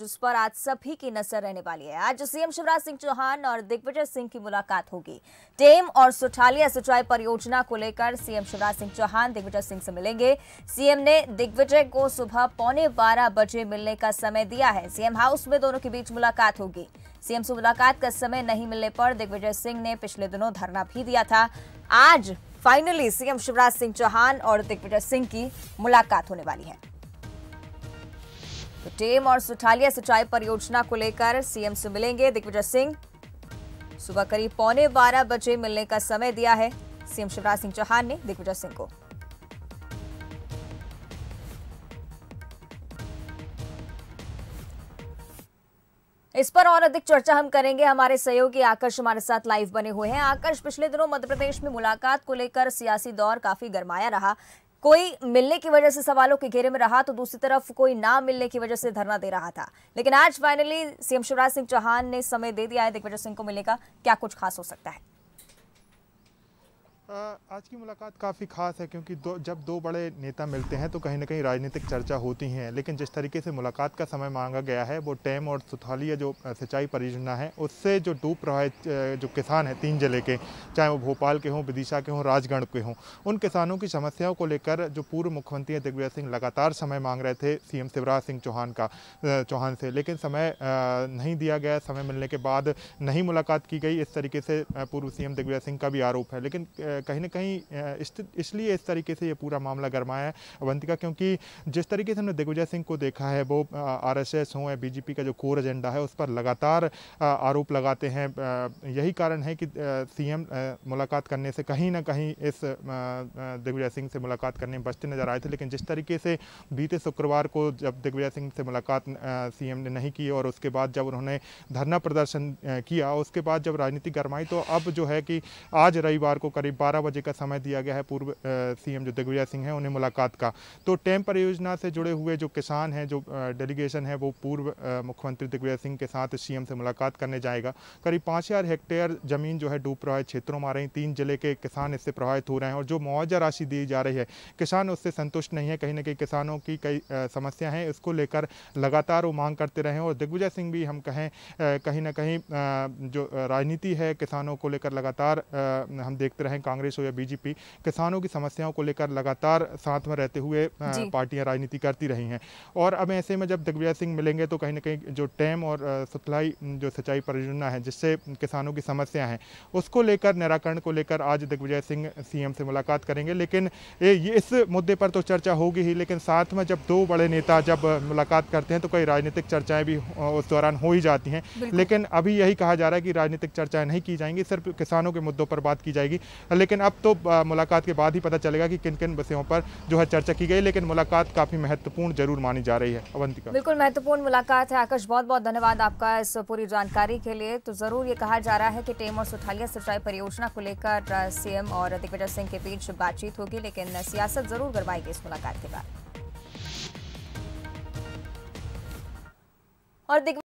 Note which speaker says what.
Speaker 1: जिस पर आज सभी की नजर रहने वाली है आज सीएम शिवराज सिंह चौहान और दिग्विजय सिंह की मुलाकात होगी टेम और सुठालिया सिंचाई परियोजना को लेकर सीएम शिवराज सिंह चौहान दिग्विजय सिंह से मिलेंगे सीएम ने दिग्विजय को सुबह पौने बारह बजे मिलने का समय दिया है सीएम हाउस में दोनों के बीच मुलाकात होगी सीएम से मुलाकात का समय नहीं मिलने पर दिग्विजय सिंह ने पिछले दिनों धरना भी दिया था आज फाइनली सीएम शिवराज सिंह चौहान और दिग्विजय सिंह की मुलाकात होने वाली है तो टेम और सुठालिया सिंचाई परियोजना को लेकर सीएम से मिलेंगे दिग्विजय सिंह सुबह करीब पौने बारह बजे मिलने का समय दिया है सीएम शिवराज सिंह चौहान ने दिग्विजय सिंह को इस पर और अधिक चर्चा हम करेंगे हमारे सहयोगी आकर्ष हमारे साथ लाइव बने हुए हैं आकर्ष पिछले दिनों मध्य प्रदेश में मुलाकात को लेकर सियासी दौर काफी गरमाया रहा कोई मिलने की वजह से सवालों के घेरे में रहा तो दूसरी तरफ कोई ना मिलने की वजह से धरना दे रहा था लेकिन आज फाइनली सीएम शिवराज सिंह चौहान ने समय दे दिया है दिग्विजय तो सिंह को मिलने का क्या कुछ खास हो सकता
Speaker 2: है आज की मुलाकात काफ़ी खास है क्योंकि दो जब दो बड़े नेता मिलते हैं तो कहीं ना कहीं राजनीतिक चर्चा होती हैं लेकिन जिस तरीके से मुलाकात का समय मांगा गया है वो टैम और सुथालिया जो सिंचाई परियोजना है उससे जो डूब प्रभावित जो किसान हैं तीन जिले के चाहे वो भोपाल के हों विदिशा के हों राजगढ़ के हों उन किसानों की समस्याओं को लेकर जो पूर्व मुख्यमंत्री दिग्विजय सिंह लगातार समय मांग रहे थे सी शिवराज सिंह चौहान का चौहान से लेकिन समय नहीं दिया गया समय मिलने के बाद नहीं मुलाकात की गई इस तरीके से पूर्व सी दिग्विजय सिंह का भी आरोप है लेकिन कहीं ना कहीं इसलिए इस तरीके से ये पूरा मामला गरमाया है अवंतिका क्योंकि जिस तरीके से हमने दिग्विजय सिंह को देखा है वो आर एस एस हों या बीजेपी का जो कोर एजेंडा है उस पर लगातार आरोप लगाते हैं यही कारण है कि सी मुलाकात करने से कहीं ना कहीं इस दिग्विजय सिंह से मुलाकात करने में बचते नजर आए थे लेकिन जिस तरीके से बीते शुक्रवार को जब दिग्विजय सिंह से मुलाकात सीएम ने नहीं की और उसके बाद जब उन्होंने धरना प्रदर्शन किया उसके बाद जब राजनीति गरमाई तो अब जो है कि आज रविवार को करीब बारह बजे का समय दिया गया है पूर्व सीएम जो दिग्विजय सिंह हैं उन्हें मुलाकात का तो टैम परियोजना से जुड़े हुए जो किसान हैं जो डेलीगेशन है वो पूर्व मुख्यमंत्री दिग्विजय सिंह के साथ सीएम से मुलाकात करने जाएगा करीब पाँच हेक्टेयर ज़मीन जो है डूब प्रभावित क्षेत्रों में आ रही तीन जिले के किसान इससे प्रभावित हो रहे हैं और जो मुआवजा राशि दी जा रही है किसान उससे संतुष्ट नहीं है कहीं ना कहीं किसानों की कई समस्या हैं इसको लेकर लगातार वो मांग करते रहे और दिग्विजय सिंह भी हम कहें कहीं ना कहीं जो राजनीति है किसानों को लेकर लगातार हम देखते रहे कांग्रेस हो या बीजेपी किसानों की समस्याओं को लेकर लगातार साथ में रहते हुए पार्टियां राजनीति करती रही हैं और अब ऐसे में जब दिग्विजय सिंह मिलेंगे तो कहीं ना कहीं जो टैम और सप्लाई जो सिंचाई परियोजना है जिससे किसानों की समस्या है उसको लेकर निराकरण को लेकर आज दिग्विजय सिंह सीएम से मुलाकात करेंगे लेकिन इस मुद्दे पर तो चर्चा होगी ही लेकिन साथ में जब दो बड़े नेता जब मुलाकात करते हैं तो कई राजनीतिक चर्चाएं भी उस दौरान हो ही जाती हैं लेकिन अभी यही कहा जा रहा है कि राजनीतिक चर्चाएं नहीं की जाएंगी सिर्फ किसानों के मुद्दों पर बात की जाएगी लेकिन अब तो मुलाकात के बाद ही पता चलेगा कि किन किन विषयों पर जो है चर्चा की गई लेकिन मुलाकात काफ़ी महत्वपूर्ण जरूर मानी जा रही है अवंतिका
Speaker 1: बिल्कुल महत्वपूर्ण मुलाकात है आकाश बहुत बहुत धन्यवाद आपका इस पूरी जानकारी के लिए तो ज़रूर ये कहा जा रहा है कि टेम और सुठालिया सिंचाई परियोजना को लेकर सीएम और दिग्विजय सिंह के बीच बातचीत होगी लेकिन सियासत ज़रूर करवाएगी इस मुलाकात के बाद और